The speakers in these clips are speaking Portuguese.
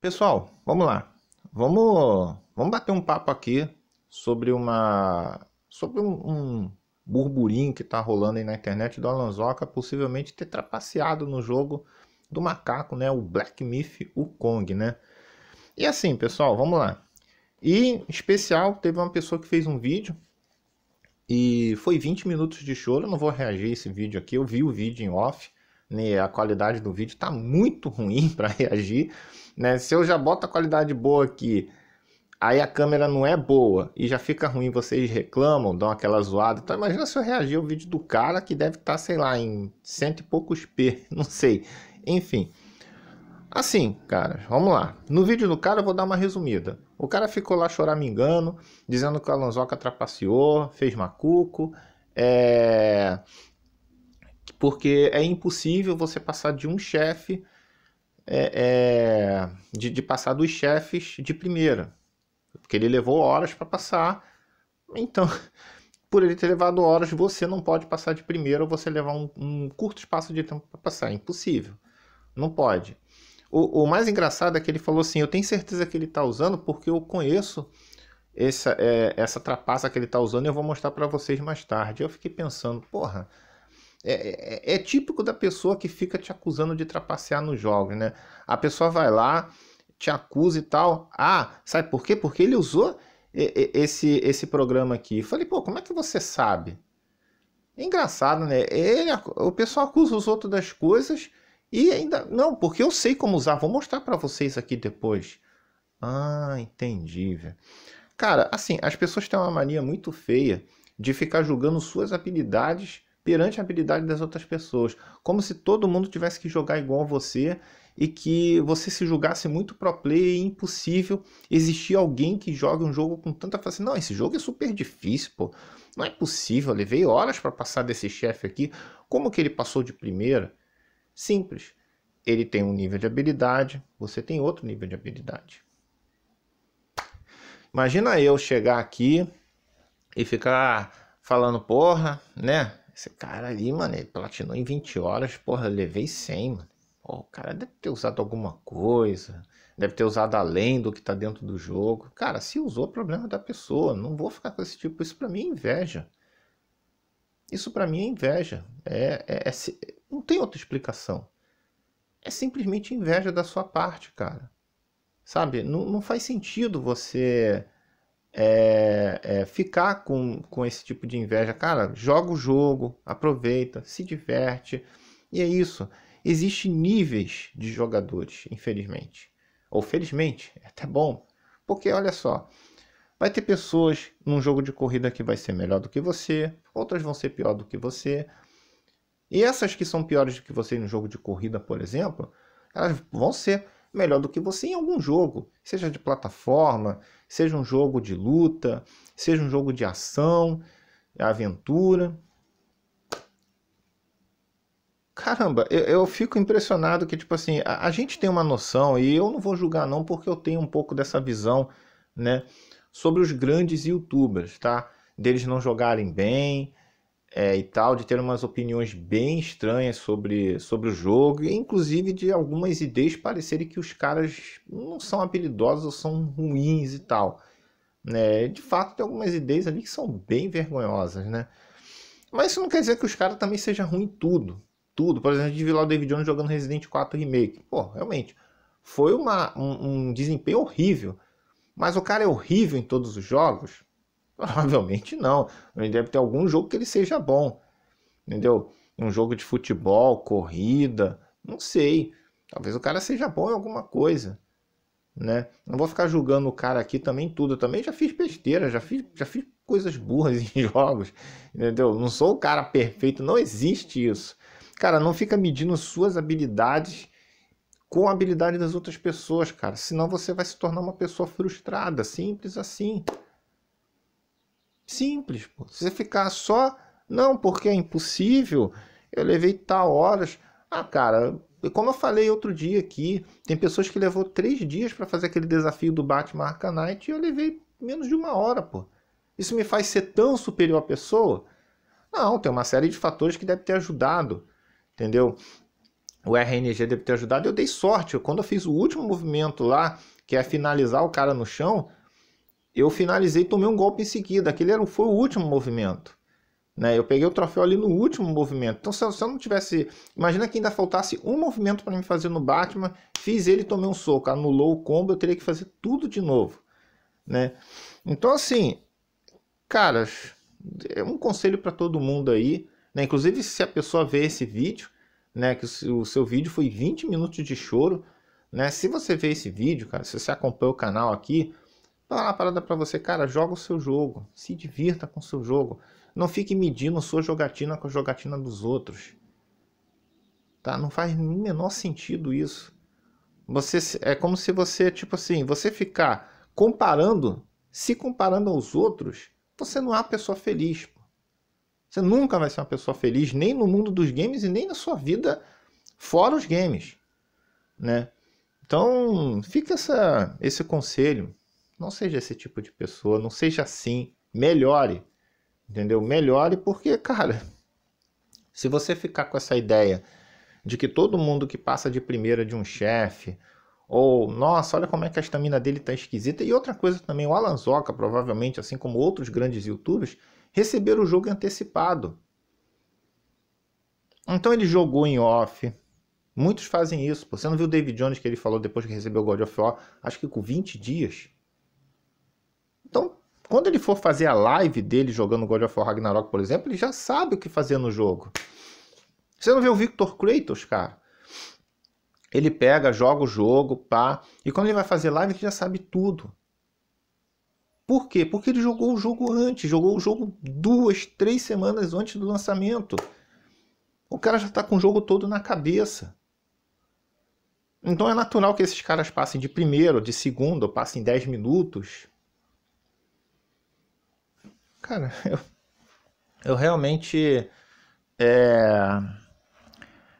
Pessoal, vamos lá. Vamos, vamos bater um papo aqui sobre uma sobre um, um burburinho que está rolando aí na internet do Alanzoca possivelmente ter trapaceado no jogo do macaco, né? O Black Myth, o Kong, né? E assim, pessoal, vamos lá. E em especial teve uma pessoa que fez um vídeo e foi 20 minutos de choro. Eu não vou reagir a esse vídeo aqui. Eu vi o vídeo em off. Né? A qualidade do vídeo está muito ruim para reagir. Né? Se eu já boto a qualidade boa aqui, aí a câmera não é boa e já fica ruim, vocês reclamam, dão aquela zoada. Então imagina se eu reagir ao vídeo do cara que deve estar, tá, sei lá, em cento e poucos P, não sei. Enfim. Assim, cara, vamos lá. No vídeo do cara eu vou dar uma resumida. O cara ficou lá choramingando, dizendo que o Alonsoca trapaceou, fez macuco, é... porque é impossível você passar de um chefe é, é, de, de, passar dos chefes de primeira, porque ele levou horas para passar. Então, por ele ter levado horas, você não pode passar de primeira ou você levar um, um curto espaço de tempo para passar. É impossível. Não pode. O, o, mais engraçado é que ele falou assim: Eu tenho certeza que ele está usando porque eu conheço essa, é, essa trapaça que ele está usando e eu vou mostrar para vocês mais tarde. Eu fiquei pensando, porra é, é, é, típico da pessoa que fica te acusando de trapacear nos jogos, né? A pessoa vai lá, te acusa e tal. Ah, sabe por quê? Porque ele usou esse, esse programa aqui. Eu falei, pô, como é que você sabe? É engraçado, né? Ele, o pessoal acusa os outros das coisas e ainda. Não, porque eu sei como usar. Vou mostrar para vocês aqui depois. Ah, entendi, velho. Cara, assim, as pessoas têm uma mania muito feia de ficar julgando suas habilidades perante a habilidade das outras pessoas, como se todo mundo tivesse que jogar igual a você e que você se julgasse muito pro play e impossível existir alguém que jogue um jogo com tanta facilidade. Não, esse jogo é super difícil, pô. Não é possível, eu levei horas para passar desse chefe aqui. Como que ele passou de primeira? Simples. Ele tem um nível de habilidade, você tem outro nível de habilidade. Imagina eu chegar aqui e ficar falando porra, né? Esse cara ali, mano, ele platinou em 20 horas, porra, levei 100, mano. o cara deve ter usado alguma coisa, deve ter usado além do que tá dentro do jogo. Cara, se usou, é problema da pessoa. Não vou ficar com esse tipo, isso pra mim é inveja. Isso para mim é inveja. É, é, é, não tem outra explicação. É simplesmente inveja da sua parte, cara. Sabe? Não, não faz sentido você é, é, ficar com, com esse tipo de inveja. Cara, joga o jogo, aproveita, se diverte. E é isso. Existem níveis de jogadores, infelizmente. Ou felizmente, é até bom. Porque olha só, vai ter pessoas num jogo de corrida que vai ser melhor do que você, outras vão ser pior do que você. E essas que são piores do que você no jogo de corrida, por exemplo, elas vão ser melhor do que você em algum jogo, seja de plataforma, seja um jogo de luta, seja um jogo de ação, aventura. Caramba, eu, eu fico impressionado que, tipo assim, a, a, gente tem uma noção, e eu não vou julgar não, porque eu tenho um pouco dessa visão, né, sobre os grandes youtubers, tá? Deles não jogarem bem, é, e tal, de ter umas opiniões bem estranhas sobre, sobre o jogo, e inclusive de algumas ideias parecerem que os caras não são habilidosos ou são ruins e tal. Né? De fato, tem algumas ideias ali que são bem vergonhosas, né? Mas isso não quer dizer que os caras também sejam ruim em tudo. Tudo. Por exemplo, de vi lá o David Jones jogando Resident 4 Remake. Pô, realmente, foi uma, um, um desempenho horrível. Mas o cara é horrível em todos os jogos? Provavelmente não. Ele deve ter algum jogo que ele seja bom. Entendeu? Um jogo de futebol, corrida, não sei. Talvez o cara seja bom em alguma coisa. Né? Não vou ficar julgando o cara aqui também tudo. Eu também já fiz besteira, já fiz, já fiz coisas burras em jogos. Entendeu? Não sou o cara perfeito, não existe isso. Cara, não fica medindo suas habilidades com a habilidade das outras pessoas, cara. Senão você vai se tornar uma pessoa frustrada, simples assim. Simples, pô. Se você ficar só, não, porque é impossível, eu levei tal horas. Ah, cara, como eu falei outro dia aqui, tem pessoas que levou três dias para fazer aquele desafio do Batman Knight e eu levei menos de uma hora, pô. Isso me faz ser tão superior à pessoa? Não, tem uma série de fatores que deve ter ajudado, entendeu? O RNG deve ter ajudado. Eu dei sorte, eu, quando eu fiz o último movimento lá, que é finalizar o cara no chão, eu finalizei tomei um golpe em seguida. Aquele era, foi o último movimento. Né? Eu peguei o troféu ali no último movimento. Então, se eu, se eu não tivesse. Imagina que ainda faltasse um movimento para me fazer no Batman. Fiz ele, tomei um soco, anulou o combo, eu teria que fazer tudo de novo. Né? Então, assim, caras, é um conselho para todo mundo aí. Né? Inclusive, se a pessoa vê esse vídeo, né, que o seu vídeo foi 20 minutos de choro. Né? Se você vê esse vídeo, cara, se você acompanha o canal aqui, falar uma parada para você, cara, joga o seu jogo, se divirta com o seu jogo. Não fique medindo sua jogatina com a jogatina dos outros. Tá? Não faz o menor sentido isso. Você é como se você, tipo assim, você ficar comparando, se comparando aos outros, você não é uma pessoa feliz. Pô. Você nunca vai ser uma pessoa feliz, nem no mundo dos games e nem na sua vida fora os games, né? Então, fica essa, esse conselho não seja esse tipo de pessoa, não seja assim. Melhore, entendeu? Melhore porque, cara, se você ficar com essa ideia de que todo mundo que passa de primeira de um chefe, ou nossa, olha como é que a estamina dele tá esquisita, e outra coisa também, o Alan Zoca, provavelmente, assim como outros grandes youtubers, receberam o jogo antecipado. Então ele jogou em off. Muitos fazem isso. Você não viu o David Jones que ele falou depois que recebeu o God of War, acho que com 20 dias. Quando ele for fazer a live dele jogando God of War Ragnarok, por exemplo, ele já sabe o que fazer no jogo. Você não vê o Victor Kratos, cara? Ele pega, joga o jogo, pá. E quando ele vai fazer live, ele já sabe tudo. Por quê? Porque ele jogou o jogo antes, jogou o jogo duas, três semanas antes do lançamento. O cara já está com o jogo todo na cabeça. Então é natural que esses caras passem de primeiro, de segundo, passem 10 minutos, Cara, eu, eu realmente. É,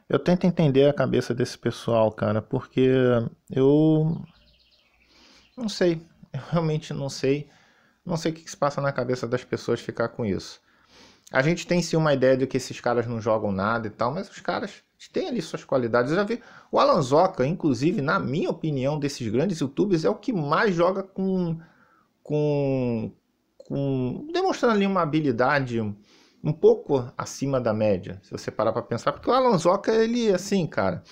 eu tento entender a cabeça desse pessoal, cara, porque eu. Não sei. Eu realmente não sei. Não sei o que se passa na cabeça das pessoas ficar com isso. A gente tem sim uma ideia de que esses caras não jogam nada e tal, mas os caras têm ali suas qualidades. Eu já vi o Alan Zoca, inclusive, na minha opinião, desses grandes youtubers, é o que mais joga com, com, com demonstrando ali uma habilidade um pouco acima da média, se você parar para pensar, porque o Alonsoca ele assim, cara.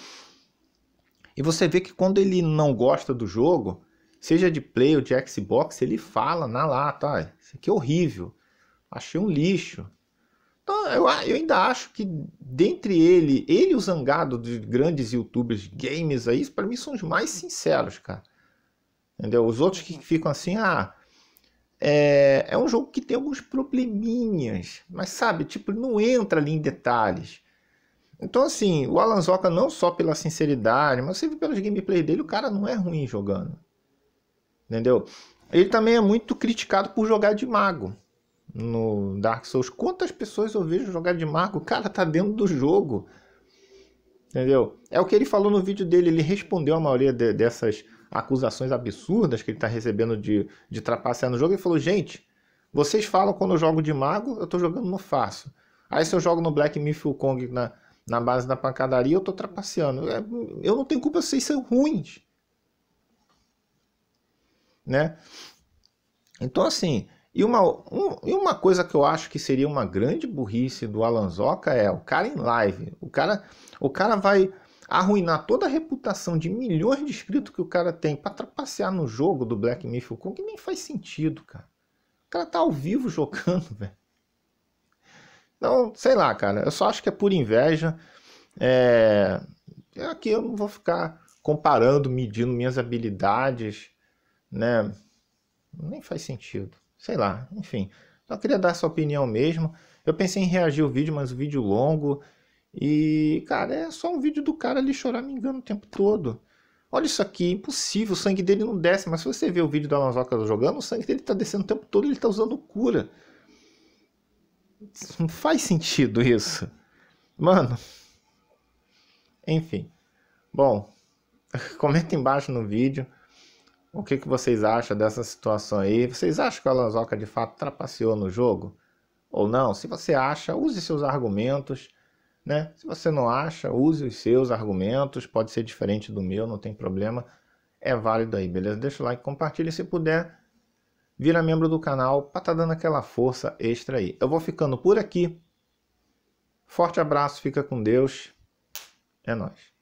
E você vê que quando ele não gosta do jogo, seja de play ou de Xbox, ele fala na lata, ah, isso aqui é horrível, achei um lixo. Então, eu, eu ainda acho que dentre ele, ele e o Zangado de grandes youtubers games aí, para mim são os mais sinceros, cara. Entendeu? Os outros que ficam assim, ah, é, é um jogo que tem alguns probleminhas, mas sabe, tipo, não entra ali em detalhes. Então, assim, o Alan Zoka, não só pela sinceridade, mas você vê pelos gameplays dele, o cara não é ruim jogando. Entendeu? Ele também é muito criticado por jogar de mago no Dark Souls. Quantas pessoas eu vejo jogar de mago? O Cara, tá dentro do jogo. Entendeu? É o que ele falou no vídeo dele. Ele respondeu a maioria de, dessas acusações absurdas que ele está recebendo de, de trapacear no jogo, ele falou: gente, vocês falam quando eu jogo de mago, eu estou jogando no fácil. Aí se eu jogo no Black Myth Kong na, na base da pancadaria, eu estou trapaceando. É, eu não tenho culpa vocês serem ruins. Né? Então, assim, e uma, um, e uma coisa que eu acho que seria uma grande burrice do Alanzoca é o cara em live. O cara, o cara vai arruinar toda a reputação de milhões de inscritos que o cara tem para trapacear no jogo do Black Myth Wukong, que nem faz sentido, cara. O cara tá ao vivo jogando, velho. Então, sei lá, cara. Eu só acho que é por inveja. É, é... Aqui eu não vou ficar comparando, medindo minhas habilidades, né? Nem faz sentido. Sei lá, enfim. Só queria dar sua opinião mesmo. Eu pensei em reagir o vídeo, mas o vídeo longo. E, cara, é só um vídeo do cara ali engano o tempo todo. Olha isso aqui, impossível, o sangue dele não desce, mas se você ver o vídeo da Mazoca jogando, o sangue dele tá descendo o tempo todo, ele tá usando cura. Não faz sentido isso. Mano. Enfim. Bom, comenta embaixo no vídeo o que, que vocês acham dessa situação aí. Vocês acham que a Lanzoca de fato trapaceou no jogo? Ou não? Se você acha, use seus argumentos né? Se você não acha, use os seus argumentos, pode ser diferente do meu, não tem problema, é válido aí, beleza? Deixa o like, compartilha, se puder, vira membro do canal para estar tá dando aquela força extra aí. Eu vou ficando por aqui, forte abraço, fica com Deus, é nóis.